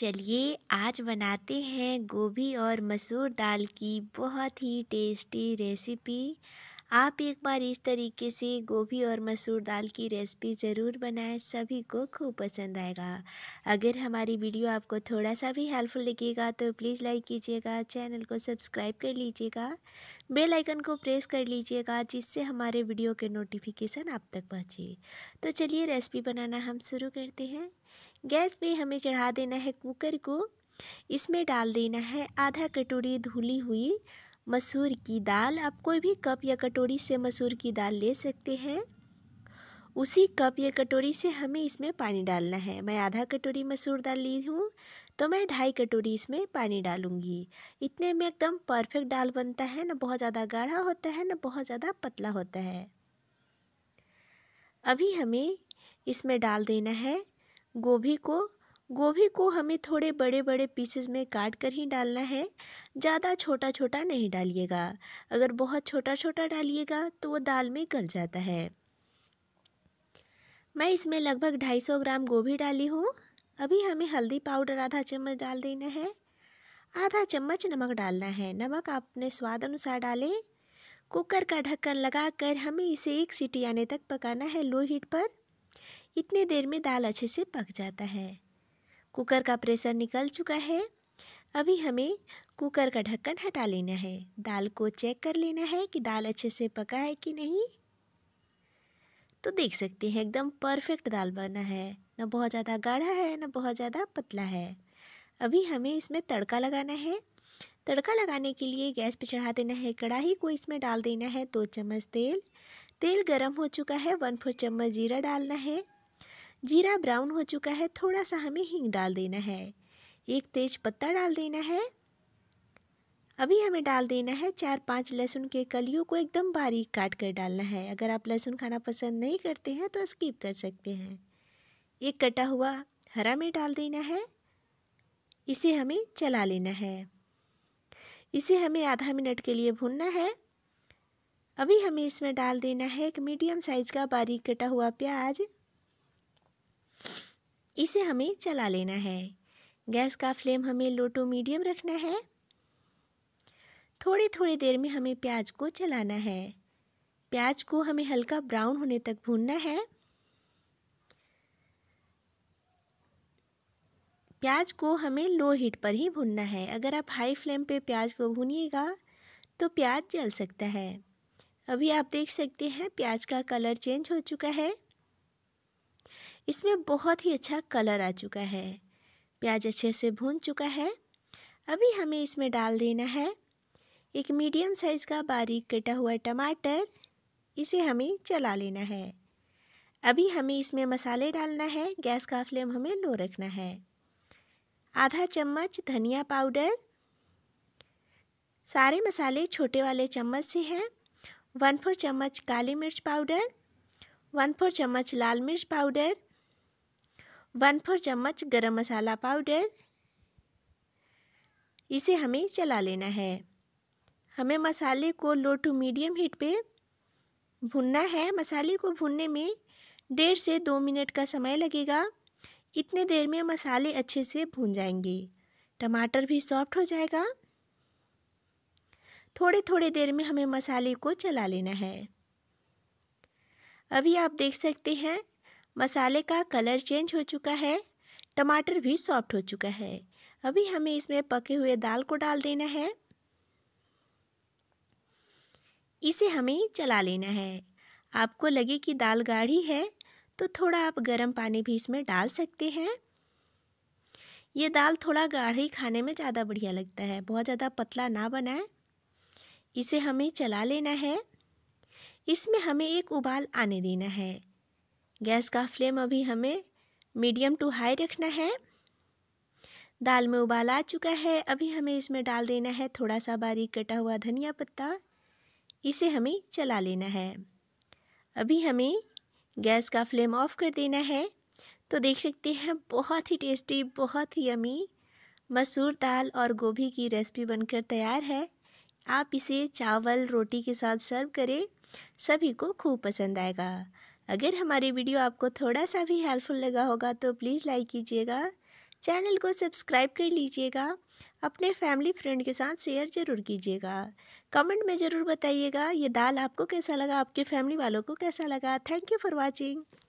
चलिए आज बनाते हैं गोभी और मसूर दाल की बहुत ही टेस्टी रेसिपी आप एक बार इस तरीके से गोभी और मसूर दाल की रेसिपी ज़रूर बनाएं सभी को खूब पसंद आएगा अगर हमारी वीडियो आपको थोड़ा सा भी हेल्पफुल लगेगा तो प्लीज़ लाइक कीजिएगा चैनल को सब्सक्राइब कर लीजिएगा बेल आइकन को प्रेस कर लीजिएगा जिससे हमारे वीडियो के नोटिफिकेशन आप तक पहुँचे तो चलिए रेसिपी बनाना हम शुरू करते हैं गैस पे हमें चढ़ा देना है कुकर को इसमें डाल देना है आधा कटोरी धुली हुई मसूर की दाल आप कोई भी कप या कटोरी से मसूर की दाल ले सकते हैं उसी कप या कटोरी से हमें इसमें पानी डालना है मैं आधा कटोरी मसूर दाल ली हूँ तो मैं ढाई कटोरी इसमें पानी डालूँगी इतने में एकदम परफेक्ट दाल बनता है ना बहुत ज़्यादा गाढ़ा होता है ना बहुत ज़्यादा पतला होता है अभी हमें इसमें डाल देना है गोभी को गोभी को हमें थोड़े बड़े बड़े पीसेस में काट कर ही डालना है ज़्यादा छोटा छोटा नहीं डालिएगा अगर बहुत छोटा छोटा डालिएगा तो वो दाल में गल जाता है मैं इसमें लगभग 250 ग्राम गोभी डाली हूँ अभी हमें हल्दी पाउडर आधा चम्मच डाल देना है आधा चम्मच नमक डालना है नमक आप अपने स्वाद अनुसार डालें कुकर का ढक्कन कर हमें इसे एक सीटी आने तक पकाना है लो हीट पर इतने देर में दाल अच्छे से पक जाता है कुकर का प्रेशर निकल चुका है अभी हमें कुकर का ढक्कन हटा लेना है दाल को चेक कर लेना है कि दाल अच्छे से पका है कि नहीं तो देख सकते हैं एकदम परफेक्ट दाल बना है ना बहुत ज़्यादा गाढ़ा है ना बहुत ज़्यादा पतला है अभी हमें इसमें तड़का लगाना है तड़का लगाने के लिए गैस पर चढ़ा देना है कढ़ाई को इसमें डाल देना है दो चम्मच तेल तेल गरम हो चुका है वन फोर चम्मच जीरा डालना है जीरा ब्राउन हो चुका है थोड़ा सा हमें हींग डाल देना है एक तेज पत्ता डाल देना है अभी हमें डाल देना है चार पांच लहसुन के कलियों को एकदम बारीक काट कर डालना है अगर आप लहसुन खाना पसंद नहीं करते हैं तो स्किप कर सकते हैं एक कटा हुआ हरा में डाल देना है इसे हमें चला लेना है इसे हमें आधा मिनट के लिए भूनना है अभी हमें इसमें डाल देना है एक मीडियम साइज़ का बारीक कटा हुआ प्याज इसे हमें चला लेना है गैस का फ्लेम हमें लो टू मीडियम रखना है थोड़ी थोड़ी देर में हमें प्याज को चलाना है प्याज को हमें हल्का ब्राउन होने तक भूनना है प्याज को हमें लो हीट पर ही भूनना है अगर आप हाई फ्लेम पे प्याज को भूनिएगा तो प्याज जल सकता है अभी आप देख सकते हैं प्याज का कलर चेंज हो चुका है इसमें बहुत ही अच्छा कलर आ चुका है प्याज अच्छे से भून चुका है अभी हमें इसमें डाल देना है एक मीडियम साइज़ का बारीक कटा हुआ टमाटर इसे हमें चला लेना है अभी हमें इसमें मसाले डालना है गैस का फ्लेम हमें लो रखना है आधा चम्मच धनिया पाउडर सारे मसाले छोटे वाले चम्मच से हैं वन फोर चम्मच काली मिर्च पाउडर वन फोर चम्मच लाल मिर्च पाउडर वन फोर चम्मच गरम मसाला पाउडर इसे हमें चला लेना है हमें मसाले को लो टू मीडियम हीट पे भुनना है मसाले को भुनने में डेढ़ से दो मिनट का समय लगेगा इतने देर में मसाले अच्छे से भून जाएंगे टमाटर भी सॉफ्ट हो जाएगा थोड़े थोड़े देर में हमें मसाले को चला लेना है अभी आप देख सकते हैं मसाले का कलर चेंज हो चुका है टमाटर भी सॉफ्ट हो चुका है अभी हमें इसमें पके हुए दाल को डाल देना है इसे हमें चला लेना है आपको लगे कि दाल गाढ़ी है तो थोड़ा आप गर्म पानी भी इसमें डाल सकते हैं ये दाल थोड़ा गाढ़ी खाने में ज़्यादा बढ़िया लगता है बहुत ज़्यादा पतला ना बनाए इसे हमें चला लेना है इसमें हमें एक उबाल आने देना है गैस का फ्लेम अभी हमें मीडियम टू हाई रखना है दाल में उबाल आ चुका है अभी हमें इसमें डाल देना है थोड़ा सा बारीक कटा हुआ धनिया पत्ता इसे हमें चला लेना है अभी हमें गैस का फ्लेम ऑफ कर देना है तो देख सकते हैं बहुत ही टेस्टी बहुत ही अमी मसूर दाल और गोभी की रेसिपी बनकर तैयार है आप इसे चावल रोटी के साथ सर्व करें सभी को खूब पसंद आएगा अगर हमारे वीडियो आपको थोड़ा सा भी हेल्पफुल लगा होगा तो प्लीज़ लाइक कीजिएगा चैनल को सब्सक्राइब कर लीजिएगा अपने फैमिली फ्रेंड के साथ शेयर ज़रूर कीजिएगा कमेंट में ज़रूर बताइएगा ये दाल आपको कैसा लगा आपके फैमिली वालों को कैसा लगा थैंक यू फॉर वॉचिंग